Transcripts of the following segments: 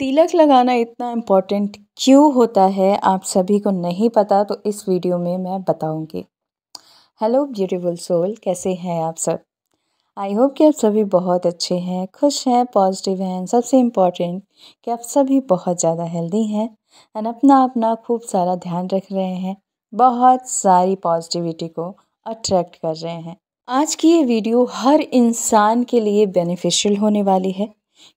तिलक लगाना इतना इम्पोर्टेंट क्यों होता है आप सभी को नहीं पता तो इस वीडियो में मैं बताऊंगी हेलो ब्यूटीफुल सोल कैसे हैं आप सब आई होप कि आप सभी बहुत अच्छे हैं खुश हैं पॉजिटिव हैं सबसे इम्पॉर्टेंट कि आप सभी बहुत ज़्यादा हेल्दी हैं एंड अपना अपना खूब सारा ध्यान रख रहे हैं बहुत सारी पॉजिटिविटी को अट्रैक्ट कर रहे हैं आज की ये वीडियो हर इंसान के लिए बेनिफिशियल होने वाली है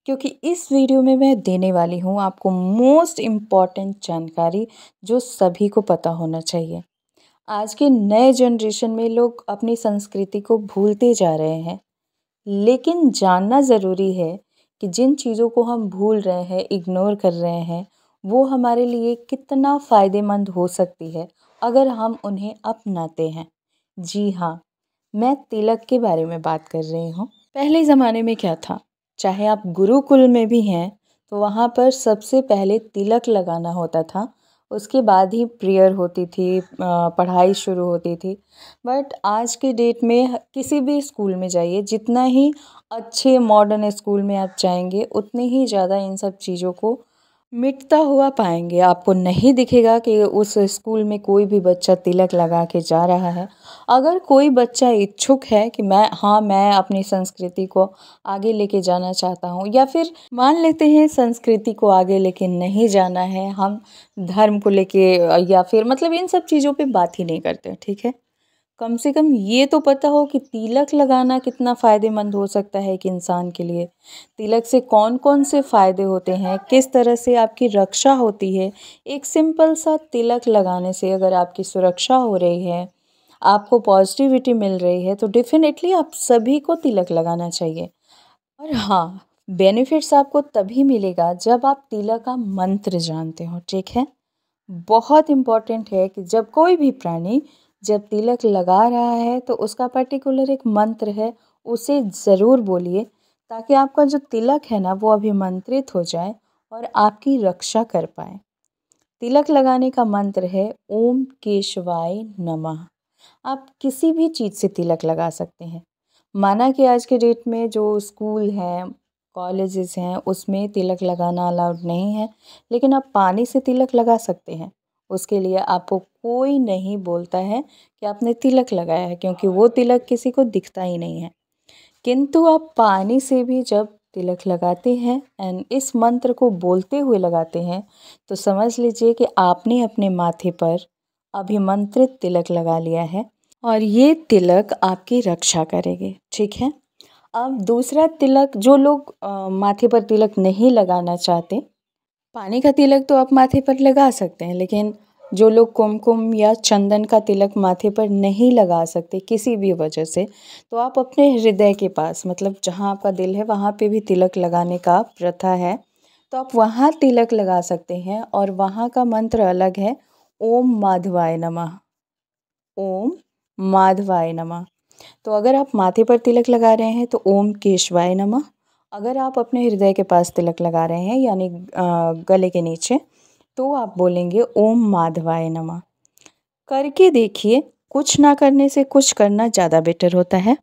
क्योंकि इस वीडियो में मैं देने वाली हूँ आपको मोस्ट इम्पॉर्टेंट जानकारी जो सभी को पता होना चाहिए आज के नए जनरेशन में लोग अपनी संस्कृति को भूलते जा रहे हैं लेकिन जानना ज़रूरी है कि जिन चीज़ों को हम भूल रहे हैं इग्नोर कर रहे हैं वो हमारे लिए कितना फ़ायदेमंद हो सकती है अगर हम उन्हें अपनाते हैं जी हाँ मैं तिलक के बारे में बात कर रही हूँ पहले ज़माने में क्या था चाहे आप गुरुकुल में भी हैं तो वहाँ पर सबसे पहले तिलक लगाना होता था उसके बाद ही प्रेयर होती थी पढ़ाई शुरू होती थी बट आज के डेट में किसी भी स्कूल में जाइए जितना ही अच्छे मॉडर्न स्कूल में आप जाएंगे उतने ही ज़्यादा इन सब चीज़ों को मिटता हुआ पाएंगे आपको नहीं दिखेगा कि उस स्कूल में कोई भी बच्चा तिलक लगा के जा रहा है अगर कोई बच्चा इच्छुक है कि मैं हाँ मैं अपनी संस्कृति को आगे लेके जाना चाहता हूँ या फिर मान लेते हैं संस्कृति को आगे लेके नहीं जाना है हम धर्म को लेके या फिर मतलब इन सब चीज़ों पे बात ही नहीं करते ठीक है कम से कम ये तो पता हो कि तिलक लगाना कितना फ़ायदेमंद हो सकता है एक इंसान के लिए तिलक से कौन कौन से फ़ायदे होते हैं किस तरह से आपकी रक्षा होती है एक सिंपल सा तिलक लगाने से अगर आपकी सुरक्षा हो रही है आपको पॉजिटिविटी मिल रही है तो डेफिनेटली आप सभी को तिलक लगाना चाहिए और हाँ बेनिफिट्स आपको तभी मिलेगा जब आप तिलक का मंत्र जानते हो ठीक है बहुत इम्पॉर्टेंट है कि जब कोई भी प्राणी जब तिलक लगा रहा है तो उसका पर्टिकुलर एक मंत्र है उसे ज़रूर बोलिए ताकि आपका जो तिलक है ना वो अभिमंत्रित हो जाए और आपकी रक्षा कर पाए तिलक लगाने का मंत्र है ओम केशवाय नमः आप किसी भी चीज़ से तिलक लगा सकते हैं माना कि आज के डेट में जो स्कूल हैं कॉलेजेस हैं उसमें तिलक लगाना अलाउड नहीं है लेकिन आप पानी से तिलक लगा सकते हैं उसके लिए आपको कोई नहीं बोलता है कि आपने तिलक लगाया है क्योंकि वो तिलक किसी को दिखता ही नहीं है किंतु आप पानी से भी जब तिलक लगाते हैं एंड इस मंत्र को बोलते हुए लगाते हैं तो समझ लीजिए कि आपने अपने माथे पर अभिमंत्रित तिलक लगा लिया है और ये तिलक आपकी रक्षा करेंगे ठीक है अब दूसरा तिलक जो लोग आ, माथे पर तिलक नहीं लगाना चाहते पानी का तिलक तो आप माथे पर लगा सकते हैं लेकिन जो लोग कुमकुम या चंदन का तिलक माथे पर नहीं लगा सकते किसी भी वजह से तो आप अपने हृदय के पास मतलब जहाँ आपका दिल है वहाँ पे भी तिलक लगाने का प्रथा है तो आप वहाँ तिलक लगा सकते हैं और वहाँ का मंत्र अलग है ओम माधवाय नमः ओम माधवाय नमः तो अगर आप माथे पर तिलक लगा रहे हैं तो ओम केशवाय नमः अगर आप अपने हृदय के पास तिलक लगा रहे हैं यानी गले के नीचे तो आप बोलेंगे ओम माधवाय नमा करके देखिए कुछ ना करने से कुछ करना ज़्यादा बेटर होता है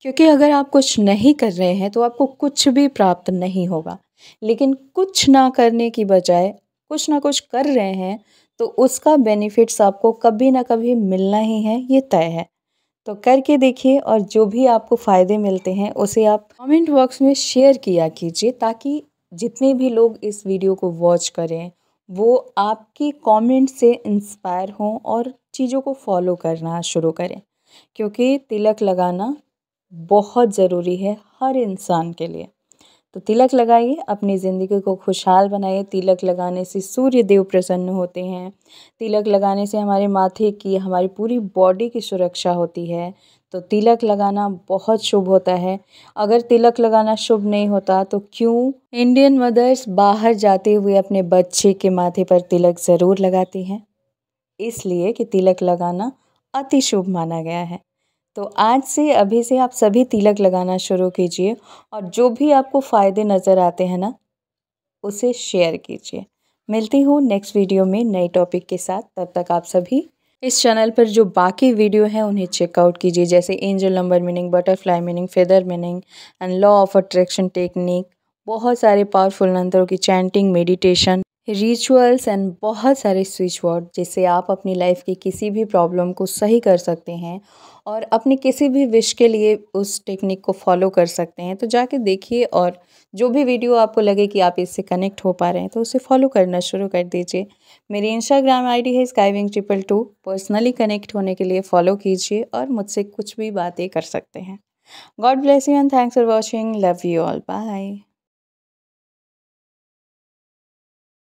क्योंकि अगर आप कुछ नहीं कर रहे हैं तो आपको कुछ भी प्राप्त नहीं होगा लेकिन कुछ ना करने की बजाय कुछ ना कुछ कर रहे हैं तो उसका बेनिफिट्स आपको कभी ना कभी मिलना ही है ये तय है तो करके देखिए और जो भी आपको फ़ायदे मिलते हैं उसे आप कमेंट बॉक्स में शेयर किया कीजिए ताकि जितने भी लोग इस वीडियो को वॉच करें वो आपके कमेंट से इंस्पायर हों और चीज़ों को फॉलो करना शुरू करें क्योंकि तिलक लगाना बहुत ज़रूरी है हर इंसान के लिए तो तिलक लगाइए अपनी ज़िंदगी को खुशहाल बनाइए तिलक लगाने से सूर्य देव प्रसन्न होते हैं तिलक लगाने से हमारे माथे की हमारी पूरी बॉडी की सुरक्षा होती है तो तिलक लगाना बहुत शुभ होता है अगर तिलक लगाना शुभ नहीं होता तो क्यों इंडियन मदर्स बाहर जाते हुए अपने बच्चे के माथे पर तिलक ज़रूर लगाती हैं इसलिए कि तिलक लगाना अति शुभ माना गया है तो आज से अभी से आप सभी तिलक लगाना शुरू कीजिए और जो भी आपको फ़ायदे नज़र आते हैं ना उसे शेयर कीजिए मिलती हूँ नेक्स्ट वीडियो में नए टॉपिक के साथ तब तक आप सभी इस चैनल पर जो बाकी वीडियो हैं उन्हें चेकआउट कीजिए जैसे angel number meaning butterfly meaning feather meaning and law of attraction technique बहुत सारे पावरफुल मंत्रों की चैंटिंग मेडिटेशन रिचुअल्स एंड बहुत सारे स्विच वर्ड जिससे आप अपनी लाइफ की किसी भी प्रॉब्लम को सही कर सकते हैं और अपने किसी भी विश के लिए उस टेक्निक को फॉलो कर सकते हैं तो जाके देखिए और जो भी वीडियो आपको लगे कि आप इससे कनेक्ट हो पा रहे हैं तो उसे फॉलो करना शुरू कर दीजिए मेरी इंस्टाग्राम आईडी है skywing triple two personally connect होने के लिए फॉलो कीजिए और मुझसे कुछ भी बातें कर सकते हैं God bless you and thanks for watching love you all bye